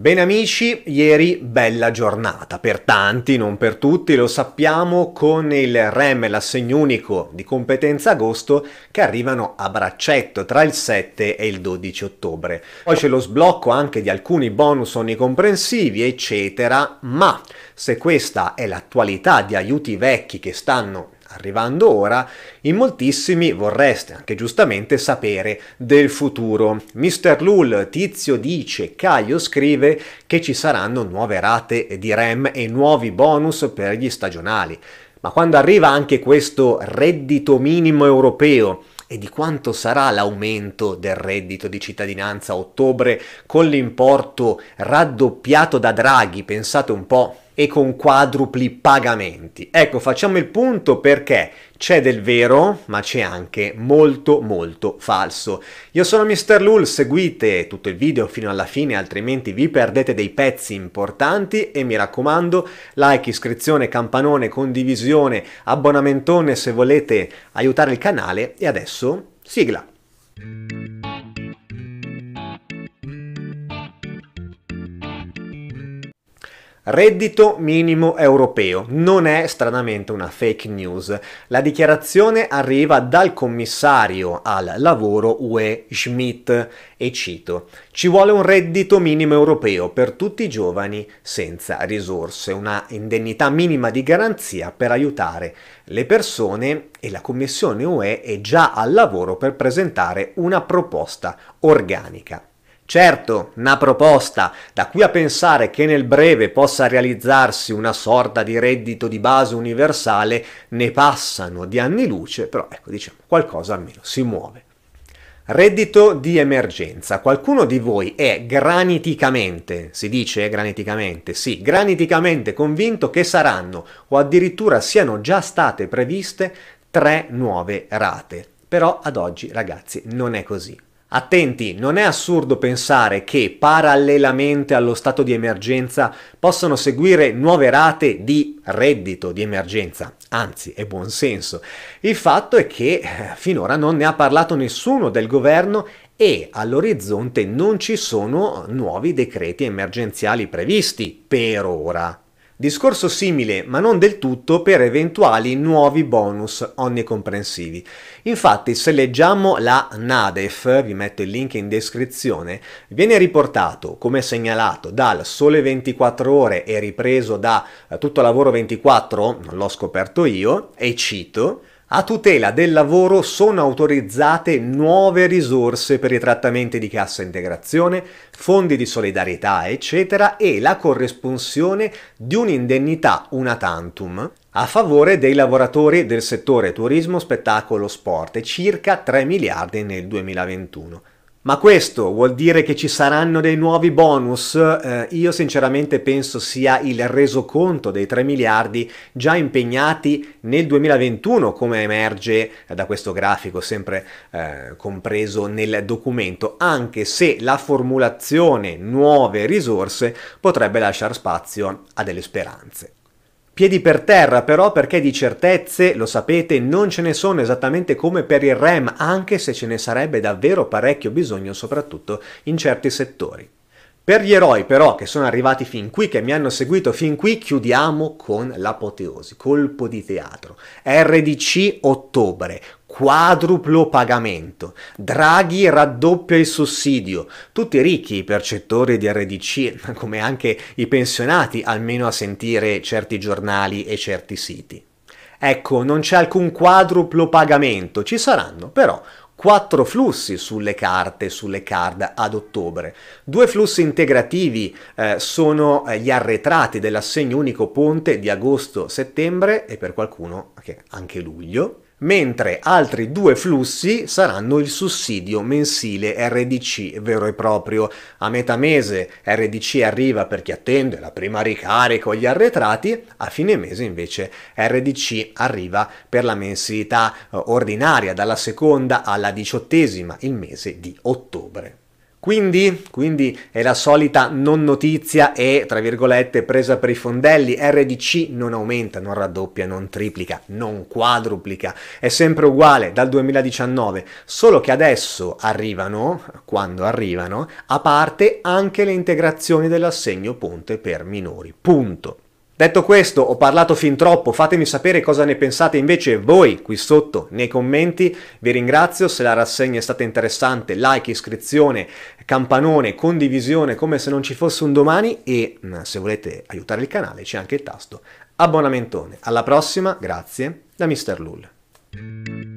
Bene amici, ieri bella giornata, per tanti, non per tutti, lo sappiamo con il REM, l'assegno unico di competenza agosto, che arrivano a braccetto tra il 7 e il 12 ottobre. Poi c'è lo sblocco anche di alcuni bonus onnicomprensivi, eccetera, ma se questa è l'attualità di aiuti vecchi che stanno arrivando ora, in moltissimi vorreste anche giustamente sapere del futuro. Mr. Lul, Tizio dice, Caio scrive che ci saranno nuove rate di REM e nuovi bonus per gli stagionali. Ma quando arriva anche questo reddito minimo europeo e di quanto sarà l'aumento del reddito di cittadinanza a ottobre con l'importo raddoppiato da Draghi, pensate un po' e con quadrupli pagamenti. Ecco, facciamo il punto perché c'è del vero, ma c'è anche molto molto falso. Io sono Mr. Lul, seguite tutto il video fino alla fine, altrimenti vi perdete dei pezzi importanti e mi raccomando, like, iscrizione, campanone, condivisione, abbonamentone se volete aiutare il canale e adesso sigla. Reddito minimo europeo non è stranamente una fake news. La dichiarazione arriva dal commissario al lavoro UE Schmidt e cito: "Ci vuole un reddito minimo europeo per tutti i giovani senza risorse, una indennità minima di garanzia per aiutare le persone e la Commissione UE è già al lavoro per presentare una proposta organica." Certo, una proposta da cui a pensare che nel breve possa realizzarsi una sorta di reddito di base universale ne passano di anni luce, però ecco diciamo qualcosa almeno si muove. Reddito di emergenza. Qualcuno di voi è graniticamente, si dice graniticamente, sì, graniticamente convinto che saranno o addirittura siano già state previste tre nuove rate. Però ad oggi ragazzi non è così. Attenti, non è assurdo pensare che parallelamente allo stato di emergenza possano seguire nuove rate di reddito di emergenza, anzi è buon senso. Il fatto è che eh, finora non ne ha parlato nessuno del governo e all'orizzonte non ci sono nuovi decreti emergenziali previsti per ora. Discorso simile, ma non del tutto, per eventuali nuovi bonus onnicomprensivi. Infatti, se leggiamo la NADEF, vi metto il link in descrizione, viene riportato, come segnalato, dal Sole 24 Ore e ripreso da eh, Tutto Lavoro 24, non l'ho scoperto io, e cito a tutela del lavoro sono autorizzate nuove risorse per i trattamenti di cassa integrazione, fondi di solidarietà, eccetera, e la corresponsione di un'indennità una tantum a favore dei lavoratori del settore turismo, spettacolo, sport, circa 3 miliardi nel 2021. Ma questo vuol dire che ci saranno dei nuovi bonus? Eh, io sinceramente penso sia il resoconto dei 3 miliardi già impegnati nel 2021, come emerge da questo grafico sempre eh, compreso nel documento, anche se la formulazione nuove risorse potrebbe lasciare spazio a delle speranze. Piedi per terra però perché di certezze, lo sapete, non ce ne sono esattamente come per il REM, anche se ce ne sarebbe davvero parecchio bisogno, soprattutto in certi settori. Per gli eroi però che sono arrivati fin qui, che mi hanno seguito fin qui, chiudiamo con l'apoteosi, colpo di teatro. RDC ottobre, quadruplo pagamento, Draghi raddoppia il sussidio, tutti ricchi i percettori di RDC, come anche i pensionati, almeno a sentire certi giornali e certi siti. Ecco, non c'è alcun quadruplo pagamento, ci saranno però quattro flussi sulle carte, sulle card ad ottobre. Due flussi integrativi eh, sono eh, gli arretrati dell'assegno unico ponte di agosto-settembre e per qualcuno anche luglio mentre altri due flussi saranno il sussidio mensile RDC vero e proprio. A metà mese RDC arriva per chi attende la prima ricarica o gli arretrati, a fine mese invece RDC arriva per la mensilità eh, ordinaria dalla seconda alla diciottesima, il mese di ottobre. Quindi, quindi, è la solita non notizia e, tra virgolette, presa per i fondelli, RDC non aumenta, non raddoppia, non triplica, non quadruplica, è sempre uguale dal 2019, solo che adesso arrivano, quando arrivano, a parte anche le integrazioni dell'assegno ponte per minori, punto. Detto questo, ho parlato fin troppo, fatemi sapere cosa ne pensate invece voi qui sotto nei commenti. Vi ringrazio, se la rassegna è stata interessante, like, iscrizione, campanone, condivisione come se non ci fosse un domani e mm, se volete aiutare il canale c'è anche il tasto abbonamentone. Alla prossima, grazie da Mr. Lull.